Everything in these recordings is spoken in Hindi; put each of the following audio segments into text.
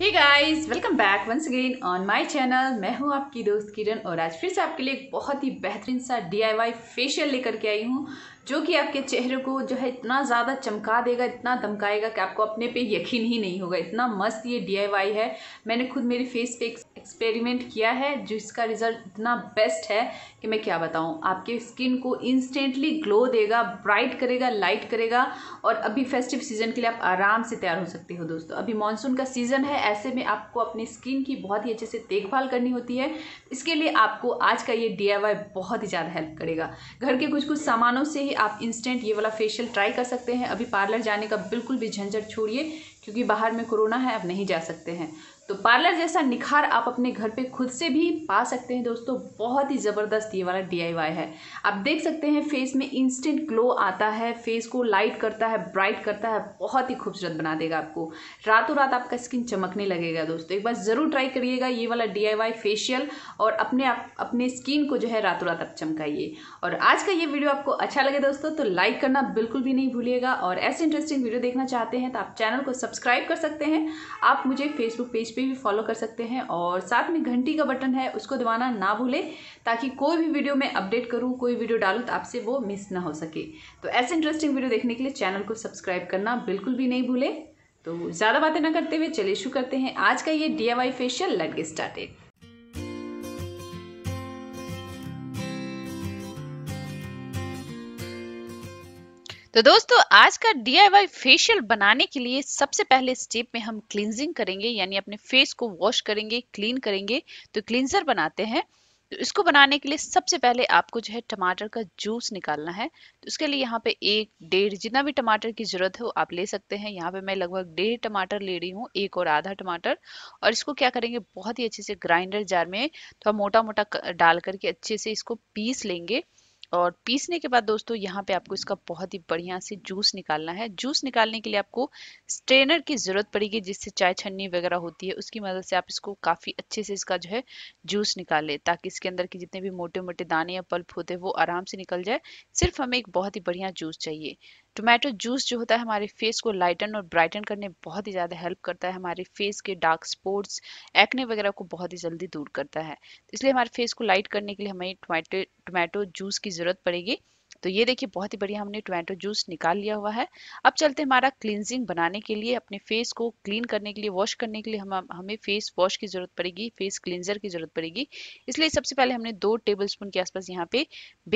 hey guys welcome back once again on my channel मैं हूँ आपकी दोस्त किरण और आज फिर से आपके लिए एक बहुत ही बेहतरीन सा डी आई वाई फेशियल लेकर के आई हूँ जो कि आपके चेहरे को जो है इतना ज़्यादा चमका देगा इतना धमकाएगा कि आपको अपने पे यकीन ही नहीं होगा इतना मस्त ये डी है मैंने खुद मेरे फेस पे एक्सपेरिमेंट किया है जिसका रिज़ल्ट इतना बेस्ट है कि मैं क्या बताऊँ आपके स्किन को इंस्टेंटली ग्लो देगा ब्राइट करेगा लाइट करेगा और अभी फेस्टिव सीजन के लिए आप आराम से तैयार हो सकते हो दोस्तों अभी मानसून का सीज़न है ऐसे में आपको अपनी स्किन की बहुत ही अच्छे से देखभाल करनी होती है इसके लिए आपको आज का ये डी बहुत ही ज़्यादा हेल्प करेगा घर के कुछ कुछ सामानों से ही आप इंस्टेंट ये वाला फेशियल ट्राई कर सकते हैं अभी पार्लर जाने का बिल्कुल भी झंझट छोड़िए क्योंकि बाहर में कोरोना है आप नहीं जा सकते हैं तो पार्लर जैसा निखार आप अपने घर पे खुद से भी पा सकते हैं दोस्तों बहुत ही ज़बरदस्त ये वाला डी है आप देख सकते हैं फेस में इंस्टेंट ग्लो आता है फेस को लाइट करता है ब्राइट करता है बहुत ही खूबसूरत बना देगा आपको रातों रात आपका स्किन चमकने लगेगा दोस्तों एक बार ज़रूर ट्राई करिएगा ये वाला डी फेशियल और अपने आप अपने स्किन को जो है रातों रात आप चमकाइए और आज का ये वीडियो आपको अच्छा लगे दोस्तों तो लाइक करना बिल्कुल भी नहीं भूलिएगा और ऐसे इंटरेस्टिंग वीडियो देखना चाहते हैं तो आप चैनल को सब्सक्राइब कर सकते हैं आप मुझे फेसबुक पेज पर रेसिपी भी फॉलो कर सकते हैं और साथ में घंटी का बटन है उसको दबाना ना भूलें ताकि कोई भी वीडियो मैं अपडेट करूँ कोई वीडियो डालूँ तो आपसे वो मिस ना हो सके तो ऐसे इंटरेस्टिंग वीडियो देखने के लिए चैनल को सब्सक्राइब करना बिल्कुल भी नहीं भूलें तो ज़्यादा बातें ना करते हुए चले शुरू करते हैं आज का ये D facial let get started तो दोस्तों आज का डी फेशियल बनाने के लिए सबसे पहले स्टेप में हम क्लिनजिंग करेंगे यानी अपने फेस को वॉश करेंगे क्लीन करेंगे तो क्लिनजर बनाते हैं तो इसको बनाने के लिए सबसे पहले आपको जो है टमाटर का जूस निकालना है तो उसके लिए यहाँ पे एक डेढ़ जितना भी टमाटर की ज़रूरत है वो आप ले सकते हैं यहाँ पे मैं लगभग डेढ़ टमाटर ले रही हूँ एक और आधा टमाटर और इसको क्या करेंगे बहुत ही अच्छे से ग्राइंडर जार में थोड़ा तो मोटा मोटा डाल करके अच्छे से इसको पीस लेंगे और पीसने के बाद दोस्तों यहाँ पे आपको इसका बहुत ही बढ़िया से जूस निकालना है जूस निकालने के लिए आपको स्ट्रेनर की ज़रूरत पड़ेगी जिससे चाय छन्नी वगैरह होती है उसकी मदद से आप इसको काफ़ी अच्छे से इसका जो है जूस निकाले ताकि इसके अंदर के जितने भी मोटे मोटे दाने या पल्प होते हैं वो आराम से निकल जाए सिर्फ हमें एक बहुत ही बढ़िया जूस चाहिए टोमेटो जूस जो होता है हमारे फेस को लाइटन और ब्राइटन करने बहुत ही ज़्यादा हेल्प करता है हमारे फेस के डार्क स्पॉट्स एक्ने वगैरह को बहुत ही जल्दी दूर करता है तो इसलिए हमारे फेस को लाइट करने के लिए हमें टोमेटो टोमेटो जूस की ज़रूरत पड़ेगी तो ये देखिए बहुत ही बढ़िया हमने टोमेटो जूस निकाल लिया हुआ है अब चलते हैं हमारा क्लिनजिंग बनाने के लिए अपने फेस को क्लीन करने के लिए वॉश करने के लिए हम हमें फेस वॉश की जरूरत पड़ेगी फेस क्लिनजर की जरूरत पड़ेगी इसलिए सबसे पहले हमने दो टेबल स्पून के आसपास यहाँ पे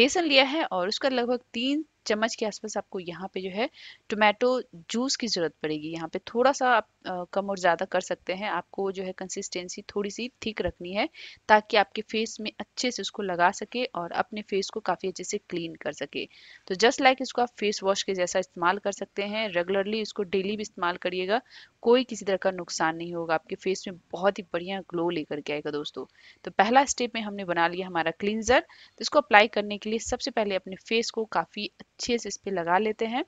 बेसन लिया है और उसका लगभग तीन चम्मच के आसपास आपको यहाँ पे जो है टोमेटो जूस की ज़रूरत पड़ेगी यहाँ पे थोड़ा सा आप कम और ज़्यादा कर सकते हैं आपको जो है कंसिस्टेंसी थोड़ी सी थिक रखनी है ताकि आपके फेस में अच्छे से उसको लगा सके और अपने फेस को काफ़ी अच्छे से क्लीन कर सके तो जस्ट लाइक इसको आप फेस वॉश के जैसा इस्तेमाल कर सकते हैं रेगुलरली इसको डेली भी इस्तेमाल करिएगा कोई किसी तरह का नुकसान नहीं होगा आपके फेस में बहुत ही बढ़िया ग्लो लेकर के आएगा दोस्तों तो पहला स्टेप में हमने बना लिया हमारा क्लींजर तो इसको अप्लाई करने के लिए सबसे पहले अपने फेस को काफ़ी अच्छे से इस पर लगा लेते हैं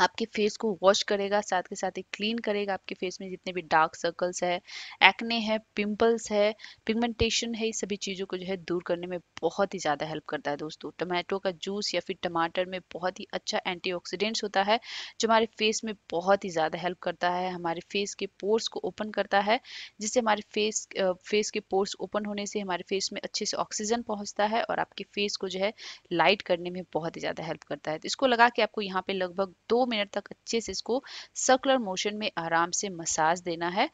आपके फेस को वॉश करेगा साथ के साथ ही क्लीन करेगा आपके फेस में जितने भी डार्क सर्कल्स है एक्ने है पिंपल्स है पिगमेंटेशन है ये सभी चीज़ों को जो है दूर करने में बहुत ही ज़्यादा हेल्प करता है दोस्तों टमाटो का जूस या फिर टमाटर में बहुत ही अच्छा एंटी होता है जो हमारे फेस में बहुत ही ज़्यादा हेल्प करता है हमारे फेस के पोर्स को ओपन करता है जिससे हमारे फेस फेस के पोर्स ओपन होने से हमारे फेस में अच्छे से ऑक्सीजन पहुँचता है और आपके फेस को जो है लाइट करने में बहुत ही ज़्यादा हेल्प करता है तो इसको लगा के आपको यहाँ पर लगभग दो मिनट तक अच्छे से इसको सर्कुलर मोशन में आराम से मसाज देना है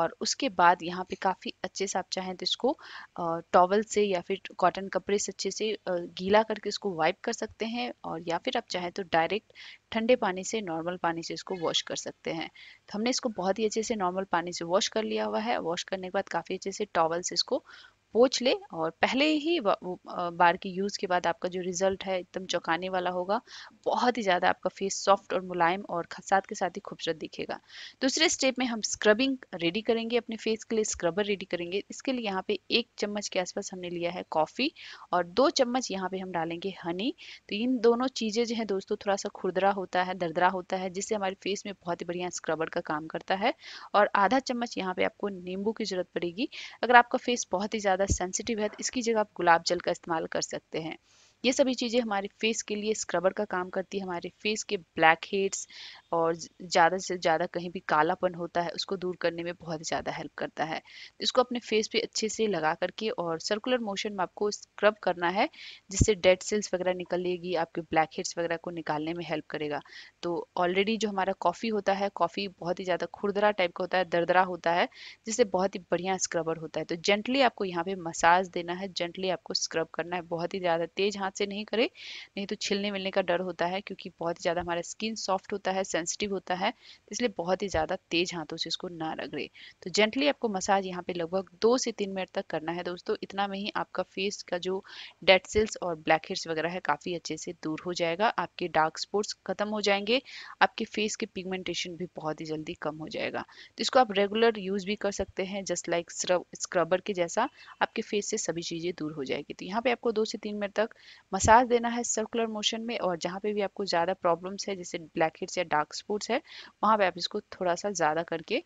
और उसके बाद यहाँ पे काफ़ी अच्छे से आप चाहें तो इसको टॉवल से या फिर कॉटन कपड़े से अच्छे से गीला करके इसको वाइप कर सकते हैं और या फिर आप चाहें तो डायरेक्ट ठंडे पानी से नॉर्मल पानी से इसको वॉश कर सकते हैं तो हमने इसको बहुत ही अच्छे से नॉर्मल पानी से वॉश कर लिया हुआ है वॉश करने के बाद काफ़ी अच्छे से टॉवल से इसको पोच ले और पहले ही बार के यूज़ के बाद आपका जो रिजल्ट है एकदम चौंकाने वाला होगा बहुत ही ज़्यादा आपका फेस सॉफ्ट और मुलायम और साथ के साथ ही खूबसूरत दिखेगा दूसरे स्टेप में हम स्क्रबिंग रेडी करेंगे अपने फेस के लिए स्क्रबर रेडी करेंगे इसके लिए यहाँ पे एक चम्मच के आसपास हमने लिया है कॉफ़ी और दो चम्मच यहाँ पे हम डालेंगे हनी तो इन दोनों चीज़ें जो है दोस्तों थोड़ा सा खुरदरा होता है दरदरा होता है जिससे हमारे फेस में बहुत ही बढ़िया स्क्रबर का काम करता है और आधा चम्मच यहाँ पे आपको नींबू की जरूरत पड़ेगी अगर आपका फेस बहुत ही ज़्यादा ज़्यादा सेंसिटिव है तो इसकी जगह आप गुलाब जल का इस्तेमाल कर सकते हैं ये सभी चीज़ें हमारे फेस के लिए स्क्रबर का काम करती है हमारे फेस के ब्लैक हेड्स और ज़्यादा से ज़्यादा कहीं भी कालापन होता है उसको दूर करने में बहुत ज़्यादा हेल्प करता है तो इसको अपने फेस पे अच्छे से लगा करके और सर्कुलर मोशन में आपको स्क्रब करना है जिससे डेड सेल्स वगैरह निकलेगी आपके ब्लैक हेड्स वगैरह को निकालने में हेल्प करेगा तो ऑलरेडी जो हमारा कॉफ़ी होता है कॉफ़ी बहुत ही ज़्यादा खुरदरा टाइप का होता है दरदरा होता है जिससे बहुत ही बढ़िया स्क्रबर होता है तो जेंटली आपको यहाँ पर मसाज देना है जेंटली आपको स्क्रब करना है बहुत ही ज़्यादा तेज हाथ से नहीं करें नहीं तो छिलने मिलने का डर होता है क्योंकि बहुत ही ज़्यादा हमारा स्किन सॉफ्ट होता है सेंसिटिव होता है तो इसलिए बहुत ही ज़्यादा तेज हाथों से इसको ना रगड़े तो जेंटली आपको मसाज यहाँ पर लगभग दो से तीन मिनट तक करना है दोस्तों इतना में ही आपका फेस का जो डेड सेल्स और ब्लैक हेड्स वगैरह है काफ़ी अच्छे से दूर हो जाएगा आपके डार्क स्पॉट्स खत्म हो जाएंगे आपके फेस के पिगमेंटेशन भी बहुत ही जल्दी कम हो जाएगा तो इसको आप रेगुलर यूज़ भी कर सकते हैं जस्ट लाइक स्क्रबर के जैसा आपके फेस से सभी चीज़ें दूर हो जाएगी तो यहाँ पे आपको दो से तीन मिनट तक मसाज देना है सर्कुलर मोशन में और जहाँ पे भी आपको ज़्यादा प्रॉब्लम्स है जैसे ब्लैक हेड्स या डार्क स्पॉट्स है वहाँ पे आप इसको थोड़ा सा ज़्यादा करके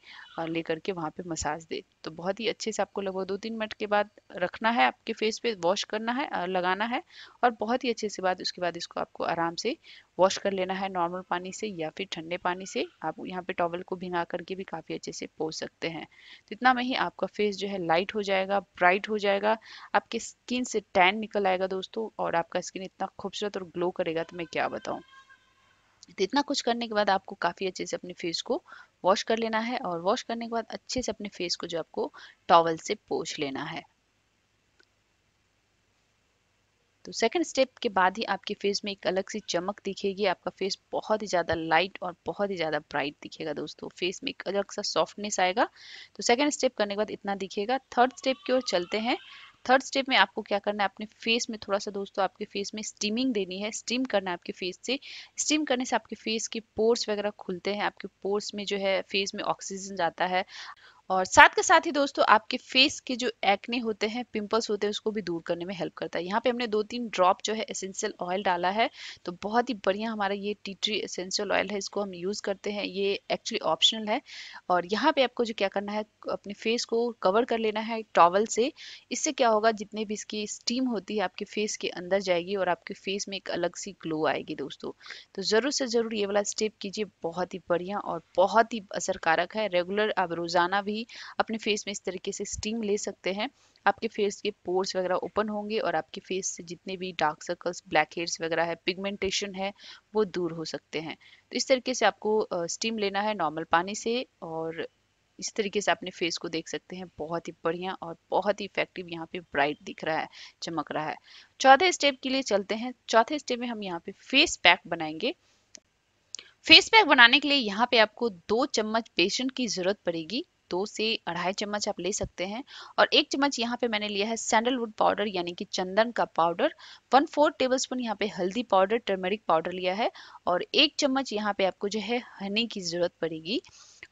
लेकर के वहाँ पे मसाज दे तो बहुत ही अच्छे से आपको लगभग दो तीन मिनट के बाद रखना है आपके फेस पे वॉश करना है लगाना है और बहुत ही अच्छे से बाद उसके बाद इसको आपको आराम से वॉश कर लेना है नॉर्मल पानी से या फिर ठंडे पानी से आप यहाँ पे टॉवल को भिंगा करके भी काफ़ी अच्छे से पोस सकते हैं तो इतना में ही आपका फेस जो है लाइट हो जाएगा ब्राइट हो जाएगा आपके स्किन से टैन निकल आएगा दोस्तों और आप आपका स्किन इतना खूबसूरत और ग्लो करेगा तो मैं क्या बताऊँ तो इतना कुछ करने के बाद आपको काफ़ी अच्छे से अपने फेस को वॉश कर लेना है और वॉश करने के बाद अच्छे से अपने फेस को जो आपको टॉवल से पोछ लेना है तो सेकंड स्टेप के बाद ही आपके फेस में एक अलग सी चमक दिखेगी आपका फेस बहुत ही ज़्यादा लाइट और बहुत ही ज़्यादा ब्राइट दिखेगा दोस्तों फेस में एक अलग सा सॉफ्टनेस आएगा तो सेकंड स्टेप करने के बाद इतना दिखेगा थर्ड स्टेप की ओर चलते हैं थर्ड स्टेप में आपको क्या करना है अपने फेस में थोड़ा सा दोस्तों आपके फेस में स्टीमिंग देनी है स्टीम करना है आपके फेस से स्टीम करने से आपके फेस के पोर्स वगैरह खुलते हैं आपके पोर्स में जो है फेस में ऑक्सीजन जाता है और साथ के साथ ही दोस्तों आपके फेस के जो एक्ने होते हैं पिंपल्स होते हैं उसको भी दूर करने में हेल्प करता है यहाँ पे हमने दो तीन ड्रॉप जो है एसेंशियल ऑयल डाला है तो बहुत ही बढ़िया हमारा ये टी ट्री एसेंशियल ऑयल है इसको हम यूज़ करते हैं ये एक्चुअली ऑप्शनल है और यहाँ पे आपको जो क्या करना है अपने फेस को कवर कर लेना है टॉवल से इससे क्या होगा जितने भी इसकी स्टीम होती है आपके फेस के अंदर जाएगी और आपके फेस में एक अलग सी ग्लो आएगी दोस्तों तो ज़रूर से ज़रूर ये वाला स्टेप कीजिए बहुत ही बढ़िया और बहुत ही असरकारक है रेगुलर आप रोज़ाना भी भी अपने फेस में इस तरीके से स्टीम ले सकते हैं आपके फेस के पोर्स वगैरह ओपन होंगे और आपके फेस से जितने भी डार्क सर्कल्स ब्लैक हेयर्स वगैरह है पिगमेंटेशन है वो दूर हो सकते हैं तो इस तरीके से आपको स्टीम लेना है नॉर्मल पानी से और इस तरीके से अपने फेस को देख सकते हैं बहुत ही बढ़िया और बहुत ही इफेक्टिव यहाँ पे ब्राइट दिख रहा है चमक रहा है चौथे स्टेप के लिए चलते हैं चौथे स्टेप में हम यहाँ पे फेस पैक बनाएंगे फेस पैक बनाने के लिए यहाँ पे आपको दो चम्मच बेसन की जरूरत पड़ेगी दो से अढ़ाई चम्मच आप ले सकते हैं और एक चम्मच यहाँ पे मैंने लिया है सैंडलवुड पाउडर यानी कि चंदन का powder one four tablespoon यहाँ पे हल्दी पाउडर टर्मेरिक पाउडर लिया है और एक चम्मच यहाँ पे आपको जो है हनी की ज़रूरत पड़ेगी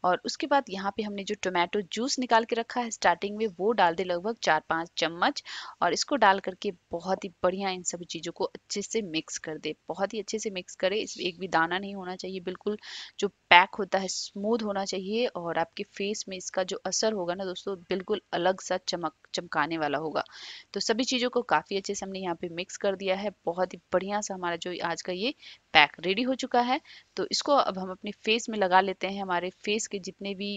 और उसके बाद यहाँ पे हमने जो टोमेटो जूस निकाल के रखा है स्टार्टिंग में वो डाल दे लगभग चार पाँच चम्मच और इसको डाल करके बहुत ही बढ़िया इन सभी चीज़ों को अच्छे से मिक्स कर दे बहुत ही अच्छे से मिक्स करे इसमें एक भी दाना नहीं होना चाहिए बिल्कुल जो पैक होता है स्मूथ होना चाहिए और आपके फेस में इसका जो असर होगा ना दोस्तों बिल्कुल अलग सा चमक चमकाने वाला होगा तो सभी चीज़ों को काफ़ी अच्छे से हमने यहाँ पे मिक्स कर दिया है बहुत ही बढ़िया सा हमारा जो आज का ये पैक रेडी हो चुका है तो इसको अब हम अपने फेस में लगा लेते हैं हमारे फेस उसके जितने भी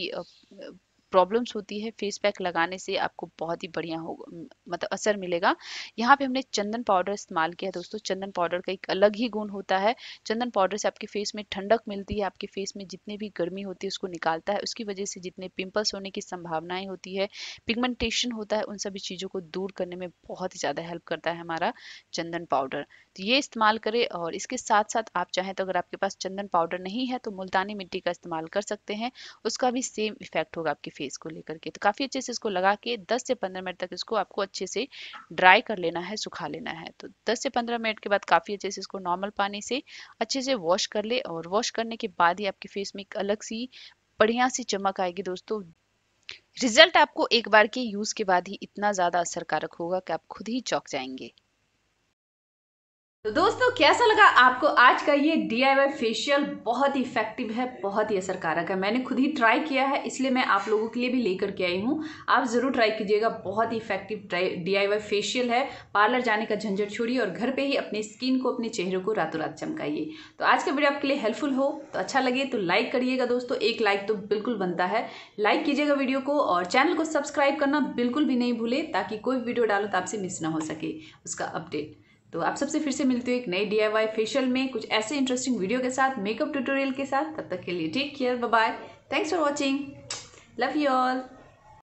प्रॉब्लम्स होती है फेस पैक लगाने से आपको बहुत ही बढ़िया होगा मतलब असर मिलेगा यहाँ पे हमने चंदन पाउडर इस्तेमाल किया है दोस्तों चंदन पाउडर का एक अलग ही गुण होता है चंदन पाउडर से आपके फेस में ठंडक मिलती है आपके फेस में जितने भी गर्मी होती है उसको निकालता है उसकी वजह से जितने पिम्पल्स होने की संभावनाएं होती है पिगमेंटेशन होता है उन सभी चीज़ों को दूर करने में बहुत ही ज़्यादा हेल्प करता है हमारा चंदन पाउडर तो ये इस्तेमाल करें और इसके साथ साथ आप चाहें तो अगर आपके पास चंदन पाउडर नहीं है तो मुल्तानी मिट्टी का इस्तेमाल कर सकते हैं उसका भी सेम इफेक्ट होगा आपके फेस फेस को लेकर के तो काफ़ी अच्छे से इसको लगा के 10 से 15 मिनट तक इसको आपको अच्छे से ड्राई कर लेना है सुखा लेना है तो 10 से 15 मिनट के बाद काफ़ी अच्छे से इसको नॉर्मल पानी से अच्छे से वॉश कर ले और वॉश करने के बाद ही आपके फेस में एक अलग सी बढ़िया सी चमक आएगी दोस्तों रिजल्ट आपको एक बार के यूज़ के बाद ही इतना ज़्यादा असरकारक होगा कि आप खुद ही चौक जाएंगे तो दोस्तों कैसा लगा आपको आज का ये डी आई फेशियल बहुत ही इफेक्टिव है बहुत ही असरकारक है मैंने खुद ही ट्राई किया है इसलिए मैं आप लोगों के लिए भी लेकर के आई हूँ आप ज़रूर ट्राई कीजिएगा बहुत ही इफेक्टिव डी आई फेशियल है पार्लर जाने का झंझट छोड़िए और घर पे ही अपने स्किन को अपने चेहरे को रातों रात चमकाइए तो आज का वीडियो आपके लिए हेल्पफुल हो तो अच्छा लगे तो लाइक करिएगा दोस्तों एक लाइक तो बिल्कुल बनता है लाइक कीजिएगा वीडियो को और चैनल को सब्सक्राइब करना बिल्कुल भी नहीं भूले ताकि कोई वीडियो डालो तो आपसे मिस ना हो सके उसका अपडेट तो आप सबसे फिर से मिलते हो एक नए डी फेशियल में कुछ ऐसे इंटरेस्टिंग वीडियो के साथ मेकअप ट्यूटोरियल के साथ तब तक के लिए take care bye thanks for watching love you all